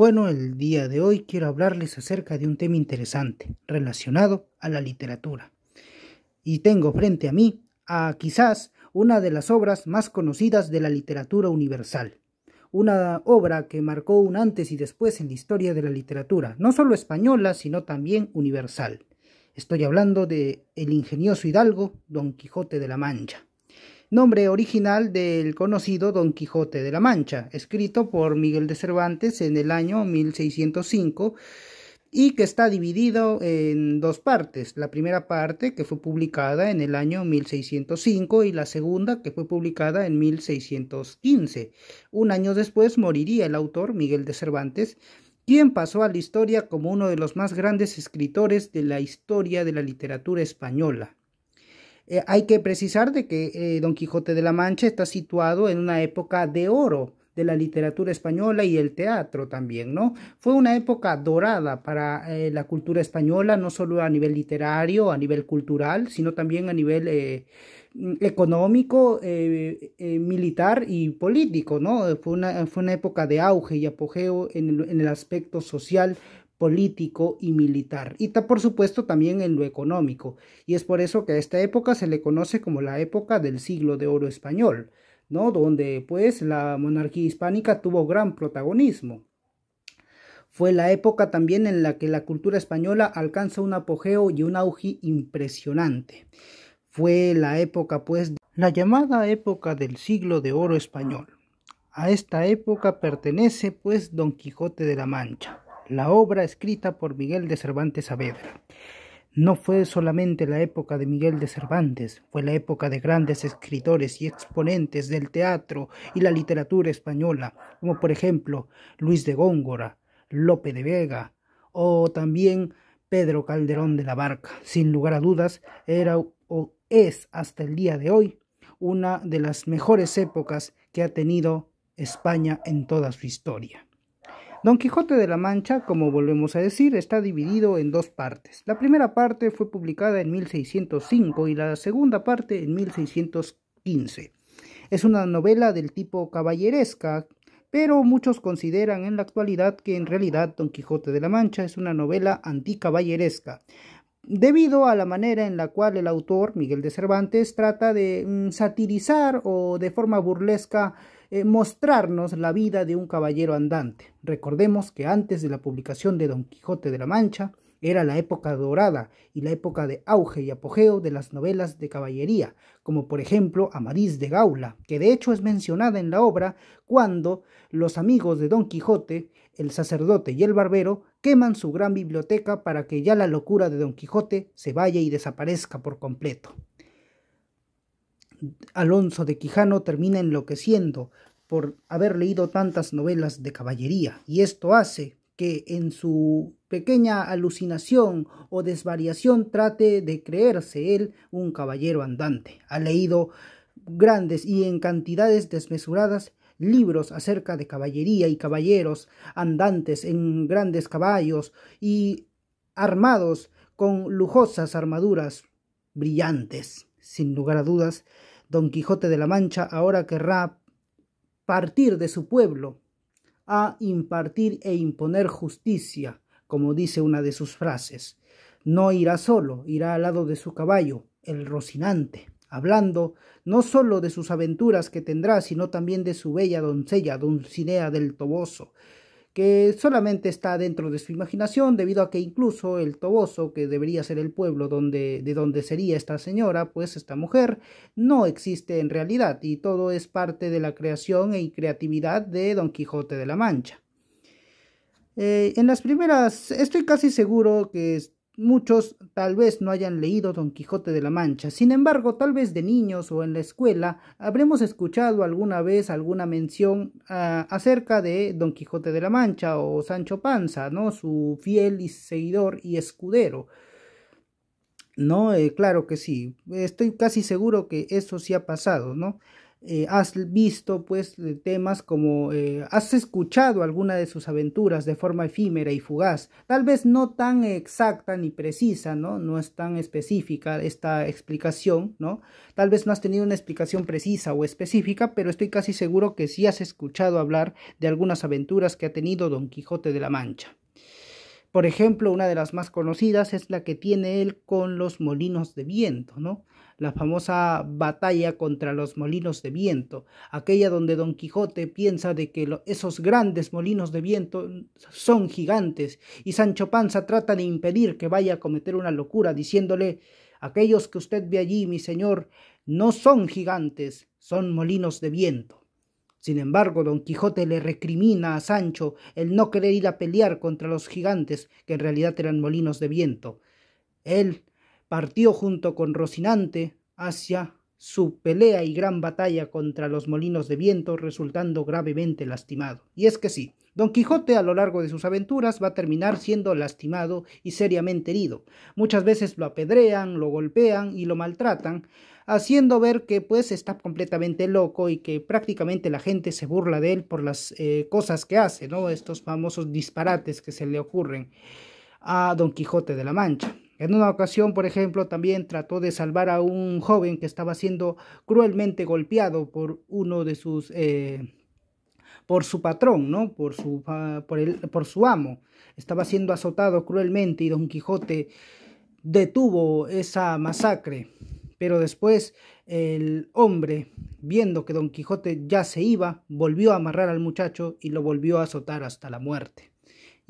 Bueno, el día de hoy quiero hablarles acerca de un tema interesante relacionado a la literatura. Y tengo frente a mí a quizás una de las obras más conocidas de la literatura universal. Una obra que marcó un antes y después en la historia de la literatura, no solo española, sino también universal. Estoy hablando de el ingenioso hidalgo Don Quijote de la Mancha nombre original del conocido Don Quijote de la Mancha, escrito por Miguel de Cervantes en el año 1605 y que está dividido en dos partes. La primera parte que fue publicada en el año 1605 y la segunda que fue publicada en 1615. Un año después moriría el autor Miguel de Cervantes, quien pasó a la historia como uno de los más grandes escritores de la historia de la literatura española. Eh, hay que precisar de que eh, Don Quijote de la Mancha está situado en una época de oro de la literatura española y el teatro también, ¿no? Fue una época dorada para eh, la cultura española, no solo a nivel literario, a nivel cultural, sino también a nivel mm, económico, militar y político, ¿no? Fue una, fue una época de auge y apogeo en el, en el aspecto social, político y militar, y por supuesto también en lo económico, y es por eso que a esta época se le conoce como la época del siglo de oro español, ¿no? donde pues la monarquía hispánica tuvo gran protagonismo. Fue la época también en la que la cultura española alcanza un apogeo y un auge impresionante. Fue la época pues la llamada época del siglo de oro español. A esta época pertenece pues Don Quijote de la Mancha, la obra escrita por Miguel de Cervantes Saavedra. No fue solamente la época de Miguel de Cervantes, fue la época de grandes escritores y exponentes del teatro y la literatura española, como por ejemplo Luis de Góngora, Lope de Vega o también Pedro Calderón de la Barca. Sin lugar a dudas, era o es hasta el día de hoy una de las mejores épocas que ha tenido España en toda su historia. Don Quijote de la Mancha, como volvemos a decir, está dividido en dos partes. La primera parte fue publicada en 1605 y la segunda parte en 1615. Es una novela del tipo caballeresca, pero muchos consideran en la actualidad que en realidad Don Quijote de la Mancha es una novela anticaballeresca, debido a la manera en la cual el autor, Miguel de Cervantes, trata de mm, satirizar o de forma burlesca eh, mostrarnos la vida de un caballero andante. Recordemos que antes de la publicación de Don Quijote de la Mancha, era la época dorada y la época de auge y apogeo de las novelas de caballería, como por ejemplo Amadís de Gaula, que de hecho es mencionada en la obra cuando los amigos de Don Quijote, el sacerdote y el barbero queman su gran biblioteca para que ya la locura de Don Quijote se vaya y desaparezca por completo. Alonso de Quijano termina enloqueciendo por haber leído tantas novelas de caballería, y esto hace que en su pequeña alucinación o desvariación trate de creerse él un caballero andante. Ha leído grandes y en cantidades desmesuradas libros acerca de caballería y caballeros andantes en grandes caballos y armados con lujosas armaduras brillantes. Sin lugar a dudas, Don Quijote de la Mancha ahora querrá partir de su pueblo a impartir e imponer justicia, como dice una de sus frases. No irá solo, irá al lado de su caballo, el Rocinante, hablando no sólo de sus aventuras que tendrá, sino también de su bella doncella, Dulcinea del Toboso, que solamente está dentro de su imaginación, debido a que incluso el Toboso, que debería ser el pueblo donde, de donde sería esta señora, pues esta mujer, no existe en realidad, y todo es parte de la creación y creatividad de Don Quijote de la Mancha. Eh, en las primeras, estoy casi seguro que Muchos tal vez no hayan leído Don Quijote de la Mancha, sin embargo, tal vez de niños o en la escuela habremos escuchado alguna vez alguna mención ah, acerca de Don Quijote de la Mancha o Sancho Panza, ¿no? Su fiel y seguidor y escudero. No, eh, claro que sí, estoy casi seguro que eso sí ha pasado, ¿no? Eh, has visto pues temas como eh, has escuchado alguna de sus aventuras de forma efímera y fugaz tal vez no tan exacta ni precisa no no es tan específica esta explicación no tal vez no has tenido una explicación precisa o específica pero estoy casi seguro que sí has escuchado hablar de algunas aventuras que ha tenido don Quijote de la Mancha por ejemplo, una de las más conocidas es la que tiene él con los molinos de viento, ¿no? la famosa batalla contra los molinos de viento, aquella donde Don Quijote piensa de que esos grandes molinos de viento son gigantes y Sancho Panza trata de impedir que vaya a cometer una locura diciéndole aquellos que usted ve allí, mi señor, no son gigantes, son molinos de viento. Sin embargo, don Quijote le recrimina a Sancho el no querer ir a pelear contra los gigantes, que en realidad eran molinos de viento. Él partió junto con Rocinante hacia su pelea y gran batalla contra los molinos de viento, resultando gravemente lastimado. Y es que sí, Don Quijote a lo largo de sus aventuras va a terminar siendo lastimado y seriamente herido. Muchas veces lo apedrean, lo golpean y lo maltratan, haciendo ver que pues está completamente loco y que prácticamente la gente se burla de él por las eh, cosas que hace, ¿no? Estos famosos disparates que se le ocurren a Don Quijote de la Mancha. En una ocasión, por ejemplo, también trató de salvar a un joven que estaba siendo cruelmente golpeado por uno de sus... Eh, por su patrón, ¿no? Por su, por, el, por su amo. Estaba siendo azotado cruelmente y Don Quijote detuvo esa masacre. Pero después el hombre, viendo que Don Quijote ya se iba, volvió a amarrar al muchacho y lo volvió a azotar hasta la muerte.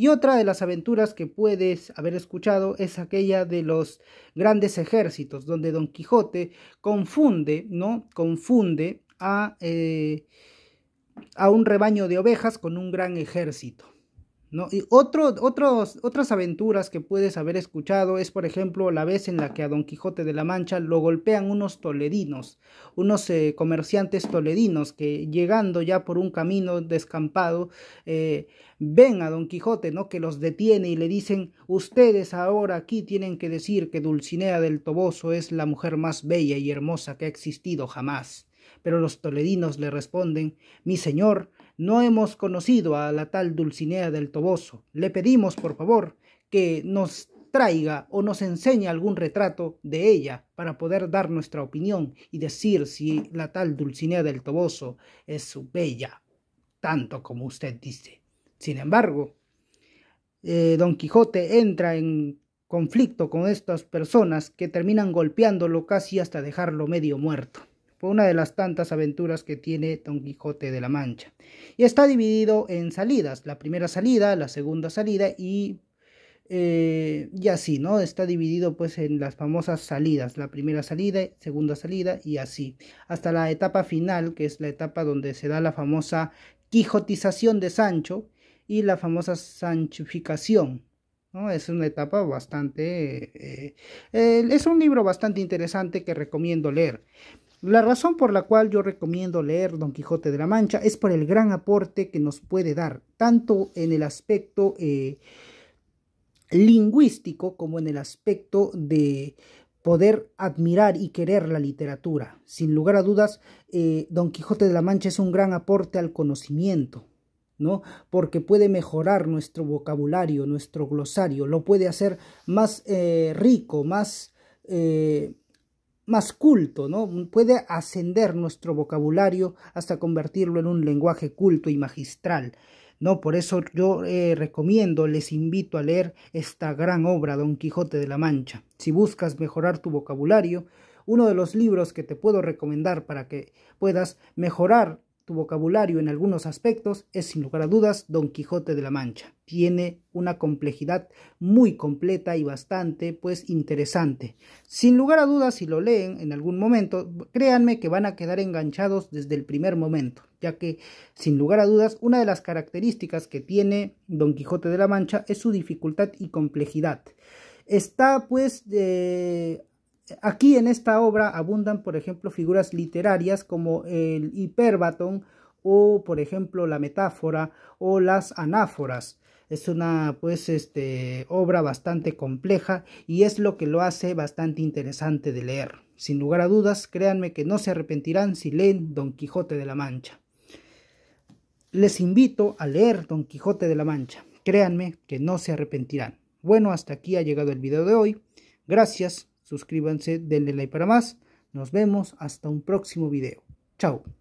Y otra de las aventuras que puedes haber escuchado es aquella de los grandes ejércitos, donde Don Quijote confunde, ¿no? Confunde a eh, un rebaño de ovejas con un gran ejército. Y otras aventuras que puedes haber escuchado es, por ejemplo, la vez en la que a Don Quijote de la Mancha lo golpean unos toledinos, unos eh, comerciantes toledinos que llegando ya por un camino descampado, eh, ven a Don Quijote, ¿no? Que los detiene y le dicen, ustedes ahora aquí tienen que decir que Dulcinea del Toboso es la mujer más bella y hermosa que ha existido jamás. Pero los toledinos le responden, Mi señor, no hemos conocido a la tal Dulcinea del Toboso. Le pedimos, por favor, que nos traiga o nos enseñe algún retrato de ella para poder dar nuestra opinión y decir si la tal Dulcinea del Toboso es su bella, tanto como usted dice. Sin embargo, eh, Don Quijote entra en conflicto con estas personas que terminan golpeándolo casi hasta dejarlo medio muerto. Fue una de las tantas aventuras que tiene Don Quijote de la Mancha. Y está dividido en salidas, la primera salida, la segunda salida y eh, y así, ¿no? Está dividido pues en las famosas salidas, la primera salida, segunda salida y así, hasta la etapa final, que es la etapa donde se da la famosa quijotización de Sancho y la famosa sanchificación, es una etapa bastante... Eh, eh, es un libro bastante interesante que recomiendo leer. La razón por la cual yo recomiendo leer Don Quijote de la Mancha es por el gran aporte que nos puede dar, tanto en el aspecto eh, lingüístico como en el aspecto de poder admirar y querer la literatura. Sin lugar a dudas, Don Quijote de la Mancha es un gran aporte al conocimiento, ¿no? Porque puede mejorar nuestro vocabulario, nuestro glosario, lo puede hacer más eh, rico, más, eh, más culto, ¿no? Puede ascender nuestro vocabulario hasta convertirlo en un lenguaje culto y magistral. No, por eso yo eh, recomiendo, les invito a leer esta gran obra, Don Quijote de la Mancha. Si buscas mejorar tu vocabulario, uno de los libros que te puedo recomendar para que puedas mejorar vocabulario en algunos aspectos es sin lugar a dudas Don Quijote de la Mancha. Tiene una complejidad muy completa y bastante, pues, interesante. Sin lugar a dudas, si lo leen en algún momento, créanme que van a quedar enganchados desde el primer momento, ya que, sin lugar a dudas, una de las características que tiene Don Quijote de la Mancha es su dificultad y complejidad. Está, pues, de eh, Aquí en esta obra abundan, por ejemplo, figuras literarias como el hiperbatón o, por ejemplo, la metáfora o las anáforas. Es una pues este, obra bastante compleja y es lo que lo hace bastante interesante de leer. Sin lugar a dudas, créanme que no se arrepentirán si leen Don Quijote de la Mancha. Les invito a leer Don Quijote de la Mancha. Créanme que no se arrepentirán. Bueno, hasta aquí ha llegado el video de hoy. Gracias suscríbanse, denle like para más. Nos vemos hasta un próximo video. Chao.